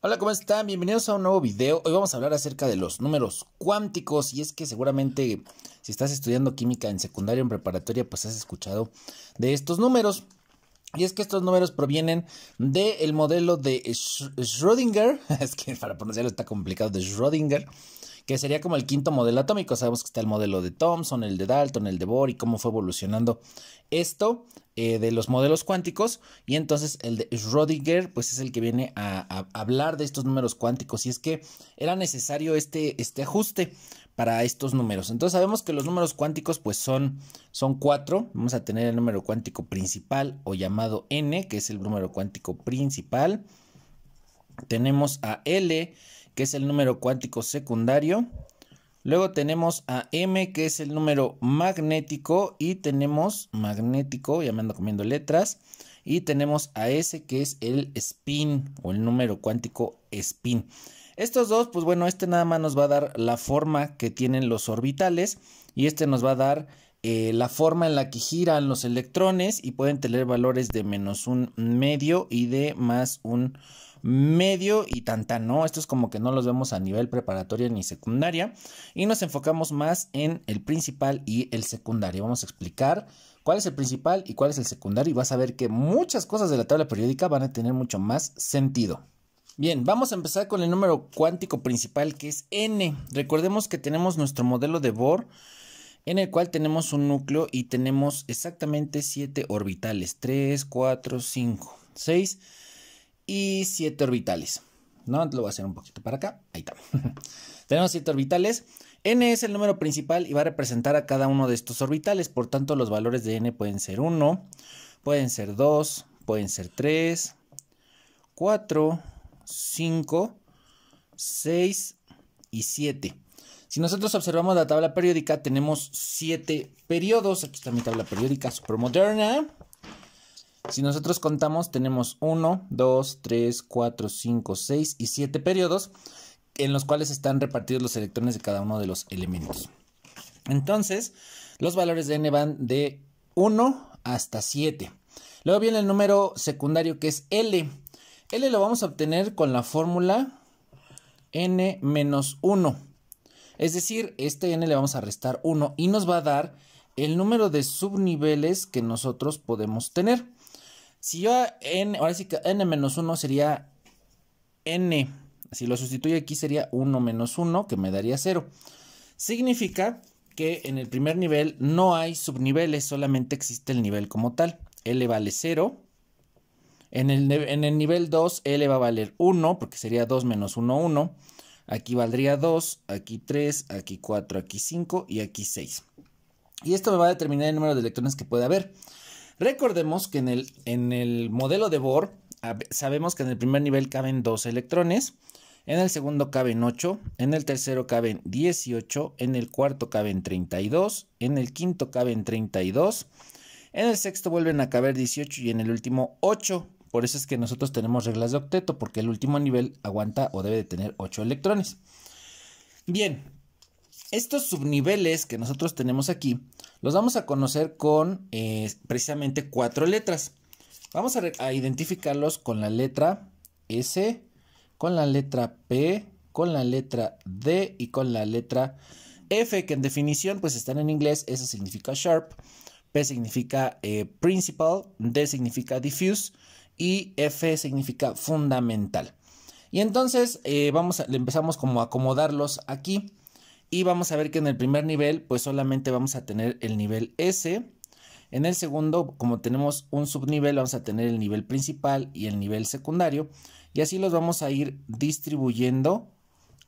Hola, ¿cómo están? Bienvenidos a un nuevo video. Hoy vamos a hablar acerca de los números cuánticos y es que seguramente si estás estudiando química en secundaria o en preparatoria pues has escuchado de estos números. Y es que estos números provienen del modelo de Schrödinger, es que para pronunciarlo está complicado, de Schrödinger, que sería como el quinto modelo atómico. Sabemos que está el modelo de Thomson, el de Dalton, el de Bohr y cómo fue evolucionando esto eh, de los modelos cuánticos. Y entonces el de Schrödinger, pues es el que viene a, hablar de estos números cuánticos. Y es que era necesario este, este ajuste para estos números. Entonces sabemos que los números cuánticos pues son, son cuatro. Vamos a tener el número cuántico principal o llamado n, que es el número cuántico principal. Tenemos a L, que es el número cuántico secundario. Luego tenemos a M, que es el número magnético. Y tenemos magnético, ya me ando comiendo letras. Y tenemos a S, que es el spin o el número cuántico spin. Estos dos, pues bueno, este nada más nos va a dar la forma que tienen los orbitales y este nos va a dar eh, la forma en la que giran los electrones y pueden tener valores de menos un medio y de más un medio y tanta no, es como que no los vemos a nivel preparatoria ni secundaria y nos enfocamos más en el principal y el secundario. Vamos a explicar cuál es el principal y cuál es el secundario y vas a ver que muchas cosas de la tabla periódica van a tener mucho más sentido. Bien, vamos a empezar con el número cuántico principal que es n. Recordemos que tenemos nuestro modelo de Bohr en el cual tenemos un núcleo y tenemos exactamente 7 orbitales, 3, 4, 5, 6 y 7 orbitales. No, lo voy a hacer un poquito para acá. Ahí está. tenemos 7 orbitales. n es el número principal y va a representar a cada uno de estos orbitales. Por tanto, los valores de n pueden ser 1, pueden ser 2, pueden ser 3, 4, 5, 6 y 7. Si nosotros observamos la tabla periódica, tenemos 7 periodos. Aquí está mi tabla periódica supermoderna. Si nosotros contamos, tenemos 1, 2, 3, 4, 5, 6 y 7 periodos en los cuales están repartidos los electrones de cada uno de los elementos. Entonces, los valores de n van de 1 hasta 7. Luego viene el número secundario que es L. L lo vamos a obtener con la fórmula n-1. Es decir, este n le vamos a restar 1 y nos va a dar el número de subniveles que nosotros podemos tener. Si yo n, ahora sí que n-1 sería n, si lo sustituyo aquí sería 1 menos 1 que me daría 0. Significa que en el primer nivel no hay subniveles, solamente existe el nivel como tal. L vale 0, en el, nivel 2, L va a valer 1, porque sería 2 menos 1, 1. Aquí valdría 2, aquí 3, aquí 4, aquí 5 y aquí 6. Y esto me va a determinar el número de electrones que puede haber. Recordemos que en el, en el modelo de Bohr sabemos que en el primer nivel caben 2 electrones, en el segundo caben 8, en el tercero caben 18, en el cuarto caben 32, en el quinto caben 32, en el sexto vuelven a caber 18 y en el último 8. Por eso es que nosotros tenemos reglas de octeto, porque el último nivel aguanta o debe de tener 8 electrones. Bien, estos subniveles que nosotros tenemos aquí, los vamos a conocer con eh, precisamente cuatro letras. Vamos a, identificarlos con la letra S, con la letra P, con la letra D y con la letra F, que en definición pues están en inglés, S significa sharp, P significa eh, principal, D significa diffuse y F significa fundamental. Y entonces eh, vamos a, empezamos como a acomodarlos aquí y vamos a ver que en el primer nivel pues solamente vamos a tener el nivel S. En el segundo, como tenemos un subnivel, vamos a tener el nivel principal y el nivel secundario. Y así los vamos a ir distribuyendo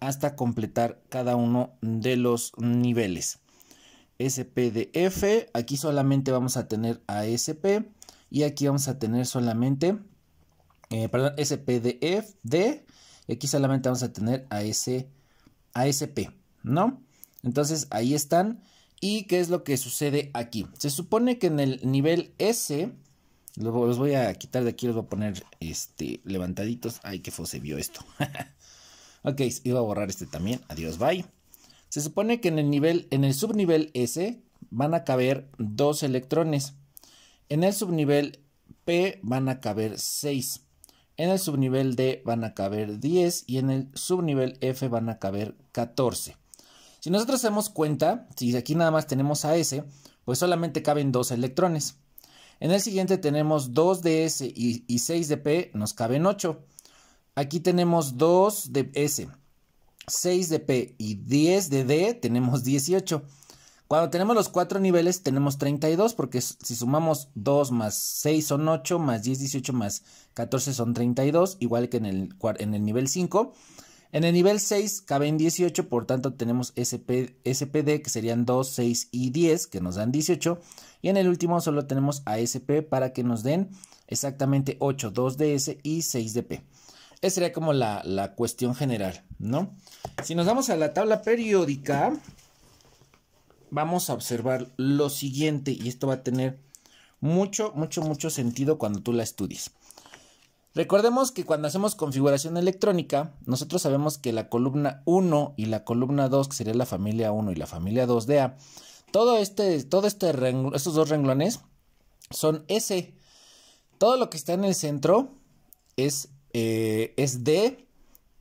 hasta completar cada uno de los niveles. SPDF, aquí solamente vamos a tener a SP y aquí vamos a tener solamente, eh, perdón, SPDF e, de, y aquí solamente vamos a tener a ese ASP, ¿no? Entonces ahí están. ¿Y qué es lo que sucede aquí? Se supone que en el nivel S, los voy a quitar de aquí, los voy a poner este, levantaditos. Ay, que feo vio esto. ok, iba a borrar este también. Adiós, bye. Se supone que en el nivel, en el subnivel S, van a caber dos electrones. En el subnivel P van a caber 6. En el subnivel D van a caber 10 y en el subnivel F van a caber 14. Si nosotros hacemos cuenta, si aquí nada más tenemos a S, pues solamente caben 2 electrones. En el siguiente tenemos 2 de S y, 6 de P, nos caben 8. Aquí tenemos 2 de S, 6 de P y 10 de D, tenemos 18. Cuando tenemos los cuatro niveles tenemos 32 porque si sumamos 2 más 6 son 8 más 10 18 más 14 son 32 igual que en el, en el nivel 5. En el nivel 6 caben 18 por tanto tenemos SP, SPD que serían 2, 6 y 10 que nos dan 18 y en el último solo tenemos ASP para que nos den exactamente 8, 2 ds y 6 dp P. Esa sería como la, la cuestión general, ¿no? Si nos vamos a la tabla periódica, vamos a observar lo siguiente y esto va a tener mucho, mucho, mucho sentido cuando tú la estudies. Recordemos que cuando hacemos configuración electrónica, nosotros sabemos que la columna 1 y la columna 2, que sería la familia 1 y la familia 2 de A, todo este, todo este estos dos renglones son S. Todo lo que está en el centro es, eh, es D.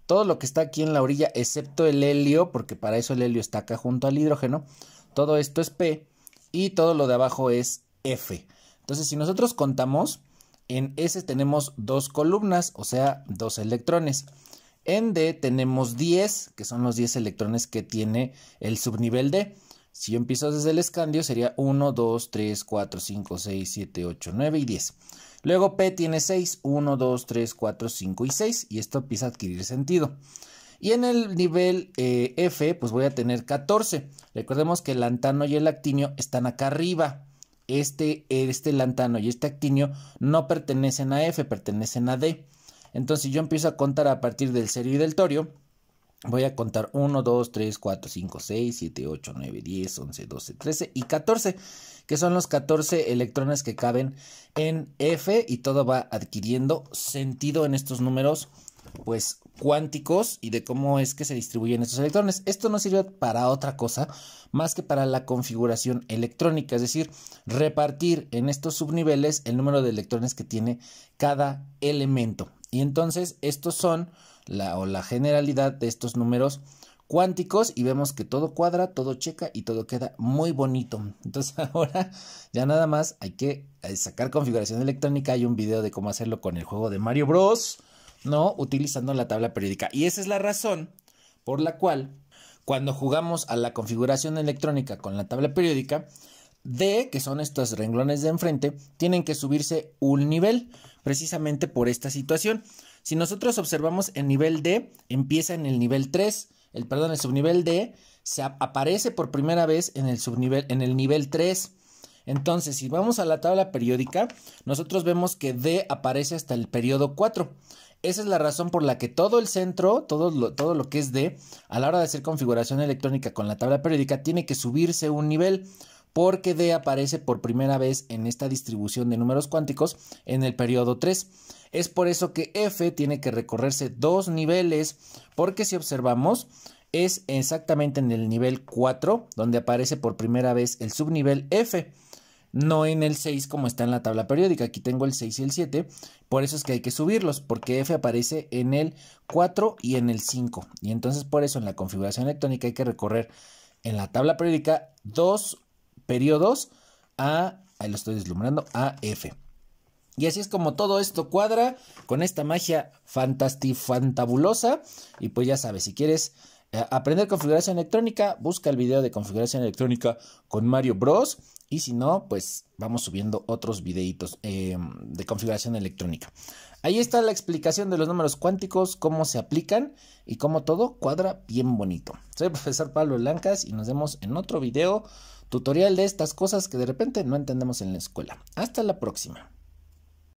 Todo lo que está aquí en la orilla, excepto el helio, porque para eso el helio está acá junto al hidrógeno, todo esto es P y todo lo de abajo es F. Entonces, si nosotros contamos, en S tenemos dos columnas, o sea, dos electrones. En D tenemos 10, que son los 10 electrones que tiene el subnivel D. Si yo empiezo desde el escandio, sería 1, 2, 3, 4, 5, 6, 7, 8, 9 y 10. Luego P tiene 6, 1, 2, 3, 4, 5 y 6, y esto empieza a adquirir sentido. Y en el nivel eh, F, pues voy a tener 14. Recordemos que el lantano y el actinio están acá arriba. Este, este lantano y este actinio no pertenecen a F, pertenecen a D. Entonces, si yo empiezo a contar a partir del serio y del torio, voy a contar 1, 2, 3, 4, 5, 6, 7, 8, 9, 10, 11, 12, 13 y 14, que son los 14 electrones que caben en F y todo va adquiriendo sentido en estos números pues cuánticos y de cómo es que se distribuyen estos electrones. Esto no sirve para otra cosa más que para la configuración electrónica, es decir, repartir en estos subniveles el número de electrones que tiene cada elemento. Y entonces estos son la o la generalidad de estos números cuánticos y vemos que todo cuadra, todo checa y todo queda muy bonito. Entonces ahora ya nada más hay que eh, sacar configuración electrónica. Hay un video de cómo hacerlo con el juego de Mario Bros ¿no? Utilizando la tabla periódica. Y esa es la razón por la cual cuando jugamos a la configuración electrónica con la tabla periódica, D, que son estos renglones de enfrente, tienen que subirse un nivel, precisamente por esta situación. Si nosotros observamos el nivel D, empieza en el nivel 3, el, perdón, el subnivel D se aparece por primera vez en el, subnivel, en el nivel 3. Entonces, si vamos a la tabla periódica, nosotros vemos que D aparece hasta el periodo 4. Esa es la razón por la que todo el centro, todo lo, que es D, a la hora de hacer configuración electrónica con la tabla periódica, tiene que subirse un nivel porque D aparece por primera vez en esta distribución de números cuánticos en el periodo 3. Es por eso que F tiene que recorrerse dos niveles, porque si observamos, es exactamente en el nivel 4 donde aparece por primera vez el subnivel F no en el 6 como está en la tabla periódica. Aquí tengo el 6 y el 7, por eso es que hay que subirlos, porque F aparece en el 4 y en el 5. Y entonces por eso en la configuración electrónica hay que recorrer en la tabla periódica dos periodos a, ahí lo estoy deslumbrando, a F. Y así es como todo esto cuadra con esta magia fantabulosa, Y pues ya sabes, si quieres eh, aprender configuración electrónica, busca el video de configuración electrónica con Mario Bros. Y si no, pues vamos subiendo otros videitos em, de configuración electrónica. Ahí está la explicación de los números cuánticos, cómo se aplican y cómo todo cuadra bien bonito. Soy el profesor Pablo Blancas y nos vemos en otro video tutorial de estas cosas que de repente no entendemos en la escuela. Hasta la próxima.